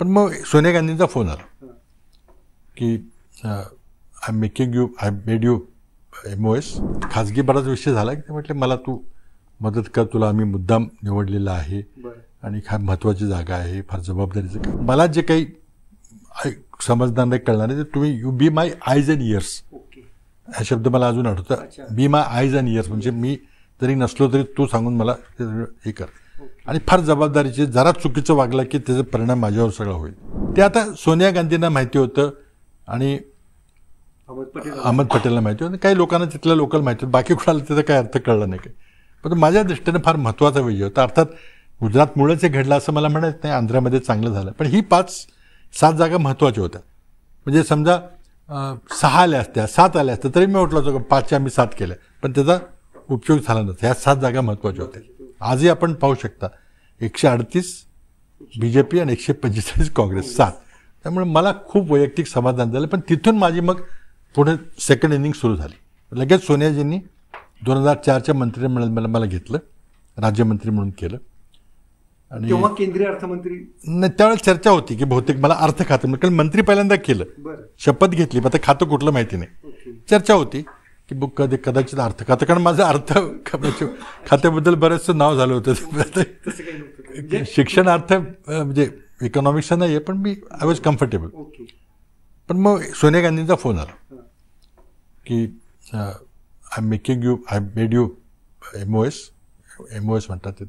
पण मग सोनिया गांधींचा फोन आला की I making you I made you M O S खाजगी बराच विषय झाला की ते म्हटले मला तू मदत कर तुला आम्ही मुद्दाम निवडलेला आहे आणि फार महत्त्वाची जागा आहे फार जबाबदारीचं काम मला जे काही समजणार नाही कळणार नाही तर तुम्ही यू बी माय आयज अँड इयर्स हा शब्द मला अजून आठवतं बी माय आयज अँड इयर्स म्हणजे मी जरी नसलो तरी तू सांगून मला हे कर आणि फार जबाबदारीचे जरा चुकीचं वागलं की त्याचा परिणाम माझ्यावर सगळा होईल ते आता सोनिया गांधींना माहिती होतं आणि अहमद पटेलला माहिती होतं काही लोकांना तिथल्या लोकल माहिती होतं बाकी कोणाला त्याचा काही अर्थ कळला नाही काही पण माझ्या दृष्टीने फार महत्त्वाचा विजय होता अर्थात गुजरातमुळेच हे घडलं असं मला म्हणत नाही आंध्रामध्ये चांगलं झालं पण ही पाच सात जागा महत्त्वाच्या होत्या म्हणजे समजा सहा आल्या असत्या सात आल्या असत्या तरी मी म्हटलं होतं पाचच्या आम्ही सात केल्या पण त्याचा उपयोग झाला नव्हता ह्या सात जागा महत्त्वाच्या होत्या आजही आपण पाहू शकता एकशे अडतीस बी जे पी आणि एकशे पंचेचाळीस काँग्रेस सात त्यामुळे मला खूप वैयक्तिक समाधान झालं पण तिथून माझी मग पुढे सेकंड इनिंग सुरू झाली लगेच सोनियाजींनी दोन हजार चारच्या मंत्रिमंडळ मला घेतलं राज्यमंत्री म्हणून केलं आणि केंद्रीय अर्थमंत्री नाही त्यावेळेस चर्चा होती की बहुतेक मला अर्थ खातं कारण मंत्री पहिल्यांदा केलं शपथ घेतली मग आता खातं कुठलं माहिती नाही चर्चा होती की बुक कधी कदाचित अर्थ खातं कारण माझं अर्थ खात्याबद्दल बरेचसं नाव झालं होतं शिक्षण अर्थ म्हणजे इकॉनॉमिक्सचा नाही आहे पण मी आय वॉज कम्फर्टेबल पण मग सोनिया गांधींचा फोन आला की I making you I made you M O S M O S म्हणतात ते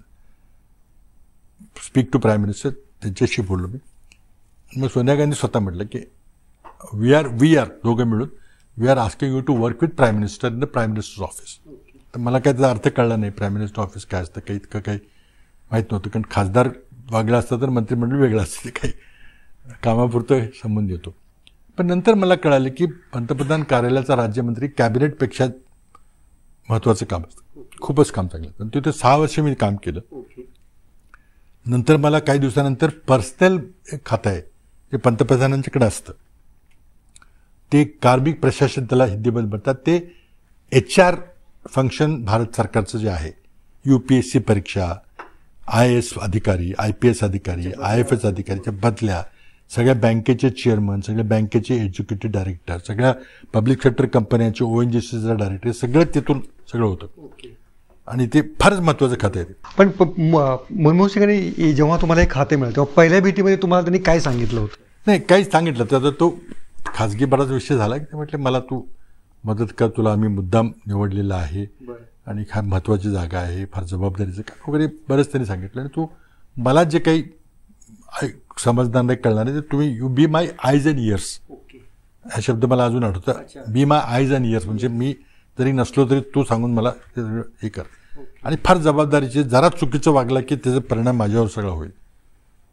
स्पीक टू प्राईम मिनिस्टर त्यांच्याशी बोललो मी मग सोनिया गांधी स्वतः म्हटलं की वी आर वी आर दोघं मिळून we are asking you to work with prime minister in the prime minister's office तर मला काय त्याचा अर्थ कळला नाही प्राईम मिनिस्टर ऑफिस काय असतं काही इतकं काही माहीत नव्हतं कारण खासदार वागलं असतं तर मंत्रिमंडळ वेगळं असतं काही कामापुरतं संबंध येतो पण नंतर मला कळालं की पंतप्रधान कार्यालयाचा राज्यमंत्री कॅबिनेटपेक्षा महत्त्वाचं काम असतं खूपच काम चांगलं पण तिथे सहा वर्ष मी काम केलं नंतर मला काही दिवसानंतर पर्सनल खातं आहे जे पंतप्रधानांच्याकडे असतं ते कार्मिक प्रशासन त्याला हिंदीमध्ये म्हणतात ते एच आर फंक्शन भारत सरकारचं जे आहे यू पी एस सी परीक्षा आय एस अधिकारी आय पी एस अधिकारी आय एफ एस अधिकारीच्या बदल्या सगळ्या बँकेचे चेअरमन सगळ्या बँकेचे एज्युकेटेड डायरेक्टर सगळ्या पब्लिक सेक्टर कंपन्यांचे ओ एन जी सीचा डायरेक्टर सगळं तिथून सगळं होतं आणि ते फारच महत्वाचं खातं आहे पण मनमोहन सिंगाने जेव्हा तुम्हाला हे खाते मिळेल तेव्हा पहिल्या भेटीमध्ये तुम्हाला त्यांनी काय सांगितलं होतं नाही काहीच सांगितलं तर तो खाजगी बराच विषय झाला की ते म्हटले मला तू मदत कर तुला आम्ही मुद्दाम निवडलेला आहे आणि फार महत्त्वाची जागा आहे फार जबाबदारीचं काय वगैरे बरंच त्यांनी सांगितलं आणि तू मला जे काही समजणार नाही कळणार नाही तुम्ही यू बी माय आयज अँड इयर्स हा शब्द मला अजून आठवतं बी माय आयज अँड इयर्स म्हणजे मी जरी नसलो तरी तू सांगून मला हे कर आणि फार जबाबदारीचे जरा चुकीचं वागलं की त्याचा परिणाम माझ्यावर सगळा होईल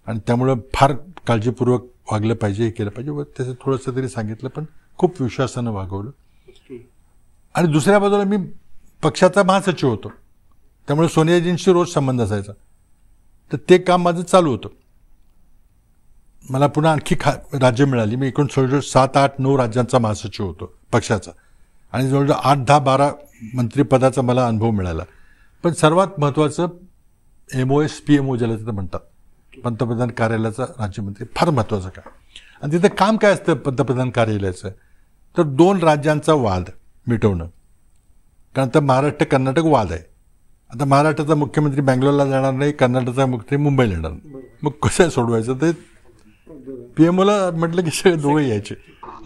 आणि त्यामुळं फार काळजीपूर्वक वागलं पाहिजे हे केलं पाहिजे व त्याचं थोडंसं तरी सांगितलं पण खूप विश्वासानं वागवलं आणि दुसऱ्या बाजूला मी पक्षाचा महासचिव होतो त्यामुळे सोनियाजींशी रोज संबंध असायचा तर ते काम माझं चालू होतं मला पुन्हा आणखी खा राज्य मिळाली मी एकूण जवळजवळ सात आठ नऊ राज्यांचा महासचिव होतो पक्षाचा आणि जवळजवळ आठ दहा बारा मंत्रिपदाचा मला अनुभव मिळाला पण सर्वात महत्त्वाचं M O S P M O ज्याला तिथं म्हणतात पंतप्रधान कार्यालयाचा राज्यमंत्री फार महत्त्वाचं काम आणि तिथं काम काय असतं पंतप्रधान कार्यालयाचं तर दोन राज्यांचा वाद मिटवणं कारण तर महाराष्ट्र कर्नाटक वाद आहे आता महाराष्ट्राचा मुख्यमंत्री बँगलोरला जाणार नाही कर्नाटकचा मुख्यमंत्री मुंबईला येणार मग कसं सोडवायचं ते पी एम ओला म्हटलं की सगळे दोघे यायचे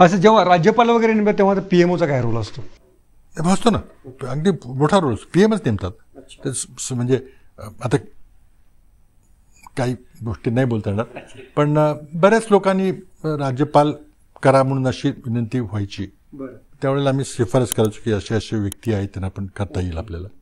असं जेव्हा राज्यपाल वगैरे नेमतात तेव्हा पी एम ओचा काय रोल असतो असतो ना अगदी मोठा रोल पी एमच नेमतात म्हणजे आता काही गोष्टी नाही बोलता येणार पण बऱ्याच लोकांनी राज्यपाल करा म्हणून अशी विनंती व्हायची त्यावेळेला आम्ही शिफारस करायचो की अशी अशी व्यक्ती आहे त्यांना पण करता येईल आपल्याला